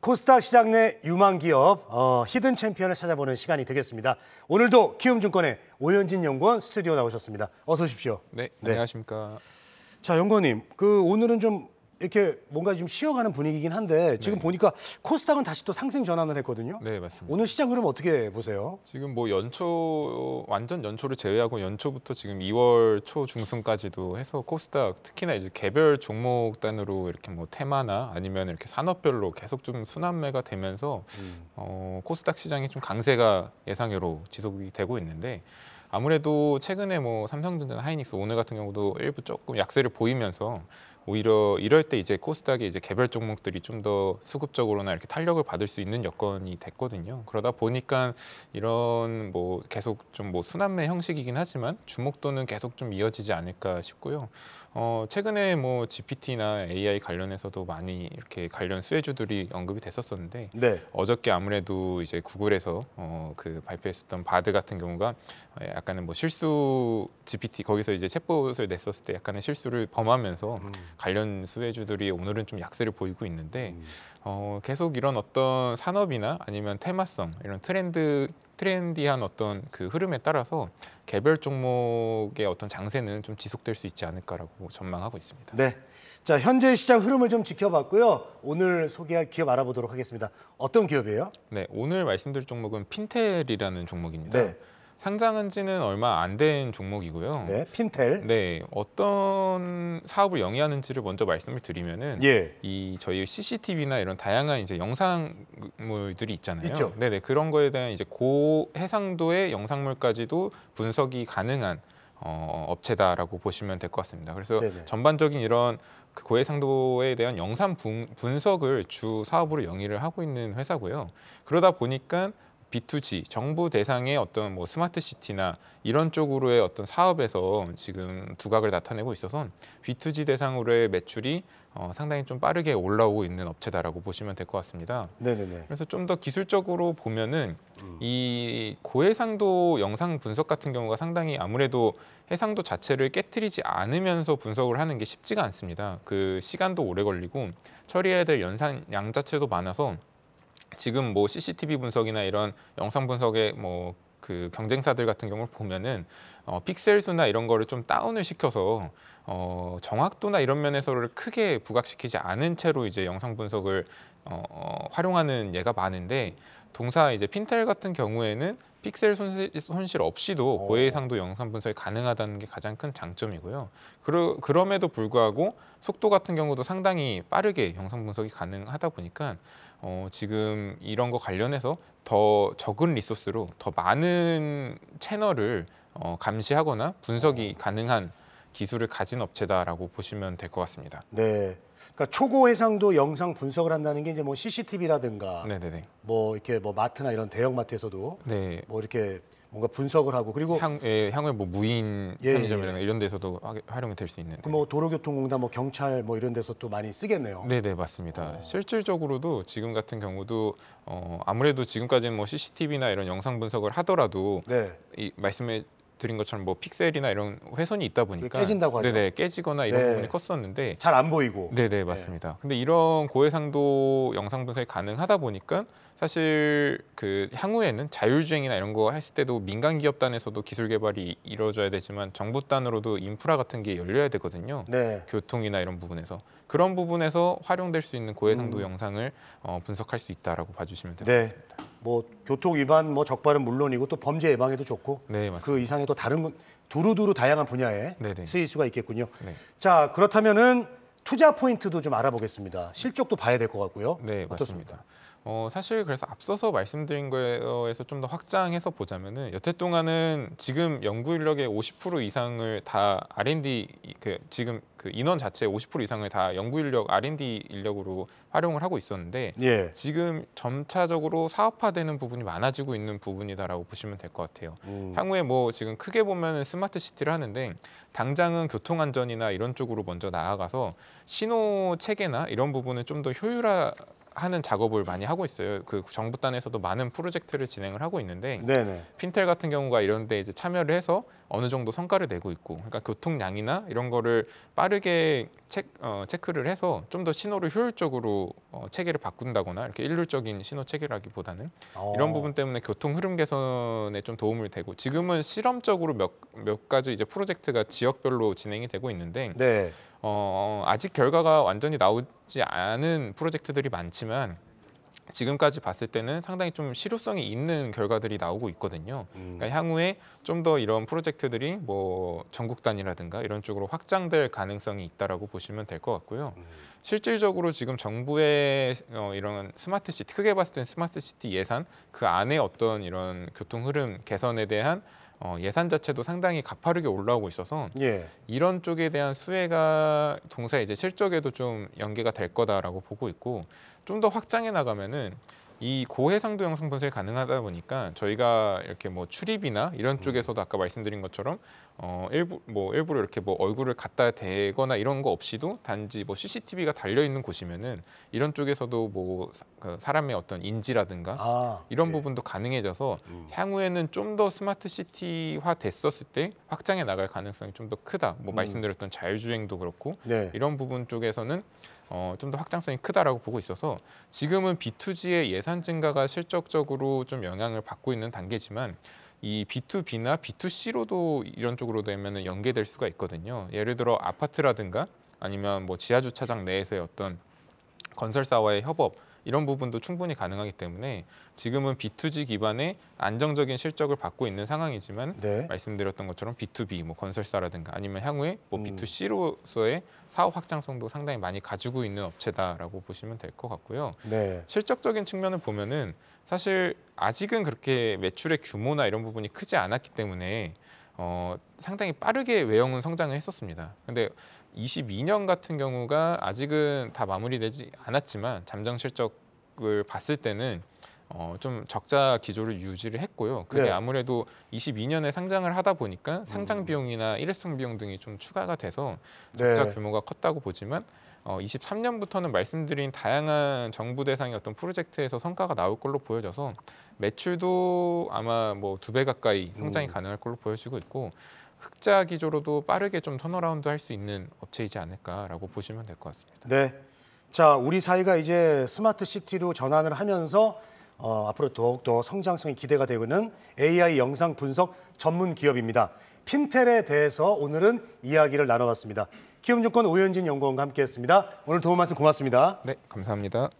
코스닥 시장 내 유망 기업 어, 히든 챔피언을 찾아보는 시간이 되겠습니다. 오늘도 키움증권의 오현진 연구원 스튜디오 나오셨습니다. 어서 오십시오. 네, 네. 안녕하십니까. 자, 연구원님, 그 오늘은 좀 이렇게 뭔가 좀 쉬어가는 분위기긴 한데 지금 네. 보니까 코스닥은 다시 또 상승 전환을 했거든요. 네, 맞습니다. 오늘 시장 흐름 어떻게 보세요? 지금 뭐 연초 완전 연초를 제외하고 연초부터 지금 2월 초 중순까지도 해서 코스닥 특히나 이제 개별 종목 단으로 이렇게 뭐 테마나 아니면 이렇게 산업별로 계속 좀 순환매가 되면서 음. 어, 코스닥 시장이 좀 강세가 예상외로 지속이 되고 있는데 아무래도 최근에 뭐 삼성전자나 하이닉스 오늘 같은 경우도 일부 조금 약세를 보이면서 오히려 이럴 때 이제 코스닥이 이제 개별 종목들이 좀 더 수급적으로나 이렇게 탄력을 받을 수 있는 여건이 됐거든요. 그러다 보니까 이런 뭐 계속 좀 뭐 순환매 형식이긴 하지만 주목도는 계속 좀 이어지지 않을까 싶고요. 어, 최근에 뭐 GPT나 AI 관련해서도 많이 이렇게 관련 수혜주들이 언급이 됐었었는데 네. 어저께 아무래도 이제 구글에서 어, 그 발표했었던 바드 같은 경우가 약간은 뭐 실수 GPT 거기서 이제 챗봇을 냈었을 때 약간의 실수를 범하면서 음. 관련 수혜주들이 오늘은 좀 약세를 보이고 있는데 음. 어, 계속 이런 어떤 산업이나 아니면 테마성 이런 트렌드 트렌디한 어떤 그 흐름에 따라서 개별 종목의 어떤 장세는 좀 지속될 수 있지 않을까라고 전망하고 있습니다. 네. 자, 현재 시장 흐름을 좀 지켜봤고요. 오늘 소개할 기업 알아보도록 하겠습니다. 어떤 기업이에요? 네, 오늘 말씀드릴 종목은 핀텔이라는 종목입니다. 네. 상장한 지는 얼마 안 된 종목이고요. 네, 핀텔. 네, 어떤 사업을 영위하는지를 먼저 말씀을 드리면은 예. 이 저희 CCTV나 이런 다양한 이제 영상물들이 있잖아요. 있죠. 네, 네. 그런 거에 대한 이제 고 해상도의 영상물까지도 분석이 가능한 어, 업체다라고 보시면 될 것 같습니다. 그래서 네네. 전반적인 이런 그 고해상도에 대한 영상 분, 분석을 주 사업으로 영위를 하고 있는 회사고요. 그러다 보니까 B2G 정부 대상의 어떤 뭐 스마트 시티나 이런 쪽으로의 어떤 사업에서 지금 두각을 나타내고 있어서 B2G 대상으로의 매출이 어, 상당히 좀 빠르게 올라오고 있는 업체다라고 보시면 될 것 같습니다. 네네네. 그래서 좀 더 기술적으로 보면은 음. 이 고해상도 영상 분석 같은 경우가 상당히 아무래도 해상도 자체를 깨뜨리지 않으면서 분석을 하는 게 쉽지가 않습니다. 그 시간도 오래 걸리고 처리해야 될 연산량 자체도 많아서 지금 뭐 CCTV 분석이나 이런 영상 분석의 뭐 그 경쟁사들 같은 경우를 보면은 어, 픽셀 수나 이런 거를 좀 다운을 시켜서 어, 정확도나 이런 면에서를 크게 부각시키지 않은 채로 이제 영상 분석을 어, 어, 활용하는 예가 많은데 동사 이제 핀텔 같은 경우에는 픽셀 손실, 손실 없이도 고해상도 영상 분석이 가능하다는 게 가장 큰 장점이고요. 그러, 그럼에도 불구하고 속도 같은 경우도 상당히 빠르게 영상 분석이 가능하다 보니까 어, 지금 이런 거 관련해서 더 적은 리소스로 더 많은 채널을 어, 감시하거나 분석이 가능한 기술을 가진 업체다라고 보시면 될 것 같습니다. 네. 그러니까 초고 해상도 영상 분석을 한다는 게 이제 뭐 CCTV라든가 네네네. 뭐 이렇게 뭐 마트나 이런 대형 마트에서도 네. 뭐 이렇게 뭔가 분석을 하고 그리고 향, 예, 향후에 뭐 무인 예, 편의점이나 예. 이런 데서도 활용이 될 수 있는. 뭐 도로교통공단, 뭐 경찰 뭐 이런 데서 또 많이 쓰겠네요. 네, 네 맞습니다. 어. 실질적으로도 지금 같은 경우도 어, 아무래도 지금까지는 뭐 CCTV나 이런 영상 분석을 하더라도 네. 이 말씀해 드린 것처럼 뭐 픽셀이나 이런 훼손이 있다 보니까 깨진다고 하죠. 네네 깨지거나 이런 네. 부분이 컸었는데 잘 안 보이고. 네네 맞습니다. 네. 근데 이런 고해상도 영상 분석이 가능하다 보니까 사실 그 향후에는 자율주행이나 이런 거 했을 때도 민간 기업 단에서도 기술 개발이 이루어져야 되지만 정부 단으로도 인프라 같은 게 열려야 되거든요. 네. 교통이나 이런 부분에서 그런 부분에서 활용될 수 있는 고해상도 음. 영상을 어, 분석할 수 있다라고 봐주시면 됩니다 뭐 교통 위반 뭐 적발은 물론이고 또 범죄 예방에도 좋고 네, 그 이상의 또 다른 두루두루 다양한 분야에 네네. 네. 쓰일 수가 있겠군요. 네. 자 그렇다면은 투자 포인트도 좀 알아보겠습니다. 실적도 봐야 될 것 같고요. 네, 어떻습니까? 맞습니다. 어, 사실 그래서 앞서서 말씀드린 거에서 좀 더 확장해서 보자면은 여태 동안은 지금 연구 인력의 50% 이상을 다 R&D 그 지금 그 인원 자체의 50% 이상을 다 연구 인력 R&D 인력으로 활용을 하고 있었는데 예. 지금 점차적으로 사업화되는 부분이 많아지고 있는 부분이다라고 보시면 될 것 같아요. 음. 향후에 뭐 지금 크게 보면 스마트 시티를 하는데 당장은 교통 안전이나 이런 쪽으로 먼저 나아가서 신호 체계나 이런 부분을 좀 더 효율화 하는 작업을 많이 하고 있어요. 그 정부 단에서도 많은 프로젝트를 진행을 하고 있는데 네네. 핀텔 같은 경우가 이런 데 이제 참여를 해서 어느 정도 성과를 내고 있고 그러니까 교통량이나 이런 거를 빠르게 체크, 어, 체크를 해서 좀 더 신호를 효율적으로 어, 체계를 바꾼다거나 이렇게 일률적인 신호 체계라기보다는 오. 어. 이런 부분 때문에 교통 흐름 개선에 좀 도움을 되고 지금은 실험적으로 몇, 몇 가지 이제 프로젝트가 지역별로 진행이 되고 있는데 네. 어, 아직 결과가 완전히 나오지 않은 프로젝트들이 많지만 지금까지 봤을 때는 상당히 좀 실효성이 있는 결과들이 나오고 있거든요. 음. 그러니까 향후에 좀 더 이런 프로젝트들이 뭐 전국 단이라든가 이런 쪽으로 확장될 가능성이 있다라고 보시면 될 것 같고요. 음. 실질적으로 지금 정부의 어, 이런 스마트 시티 크게 봤을 땐 스마트 시티 예산 그 안에 어떤 이런 교통 흐름 개선에 대한 어, 예산 자체도 상당히 가파르게 올라오고 있어서 예. 이런 쪽에 대한 수혜가 동사의 이제 실적에도 좀 연계가 될 거다라고 보고 있고 좀 더 확장해 나가면은 이 고해상도 영상 분석이 가능하다 보니까 저희가 이렇게 뭐 출입이나 이런 음. 쪽에서도 아까 말씀드린 것처럼 어, 일부, 뭐, 일부러 이렇게 뭐 얼굴을 갖다 대거나 이런 거 없이도 단지 뭐 CCTV가 달려있는 곳이면은 이런 쪽에서도 뭐 사, 그 람의 어떤 인지라든가 아, 이런 예. 부분도 가능해져서 음. 향후에는 좀 더 스마트 시티화 됐었을 때 확장해 나갈 가능성이 좀 더 크다. 뭐 음. 말씀드렸던 자율주행도 그렇고 네. 이런 부분 쪽에서는 어, 좀 더 확장성이 크다라고 보고 있어서 지금은 B2G의 예산 증가가 실적적으로 좀 영향을 받고 있는 단계지만 이 B2B나 B2C로도 이런 쪽으로 되면 연계될 수가 있거든요. 예를 들어 아파트라든가 아니면 뭐 지하 주차장 내에서의 어떤 건설사와의 협업 이런 부분도 충분히 가능하기 때문에 지금은 B2G 기반의 안정적인 실적을 받고 있는 상황이지만 네. 말씀드렸던 것처럼 B2B 뭐 건설사라든가 아니면 향후에 뭐 음. B2C로서의 사업 확장성도 상당히 많이 가지고 있는 업체다라고 보시면 될 것 같고요. 네. 실적적인 측면을 보면은 사실 아직은 그렇게 매출의 규모나 이런 부분이 크지 않았기 때문에 어, 상당히 빠르게 외형은 성장을 했었습니다. 근데 22년 같은 경우가 아직은 다 마무리되지 않았지만 잠정 실적을 봤을 때는 어, 좀 적자 기조를 유지를 했고요. 근데 네. 아무래도 22년에 상장을 하다 보니까 상장 음. 비용이나 일회성 비용 등이 좀 추가가 돼서 네. 적자 네. 규모가 컸다고 보지만 어, 23년부터는 말씀드린 다양한 정부 대상의 어떤 프로젝트에서 성과가 나올 걸로 보여져서 매출도 아마 뭐 두 배 가까이 성장이 음. 가능할 걸로 보여지고 있고 흑자 기조로도 빠르게 좀 턴어라운드 할 수 있는 업체이지 않을까라고 보시면 될 것 같습니다. 네. 자, 우리 사회가 이제 스마트 시티로 전환을 하면서 어, 앞으로 더욱더 성장성이 기대가 되는 AI 영상 분석 전문 기업입니다. 핀텔에 대해서 오늘은 이야기를 나눠봤습니다. 키움증권 오현진 연구원과 함께했습니다. 오늘 도움 말씀 고맙습니다. 네, 감사합니다.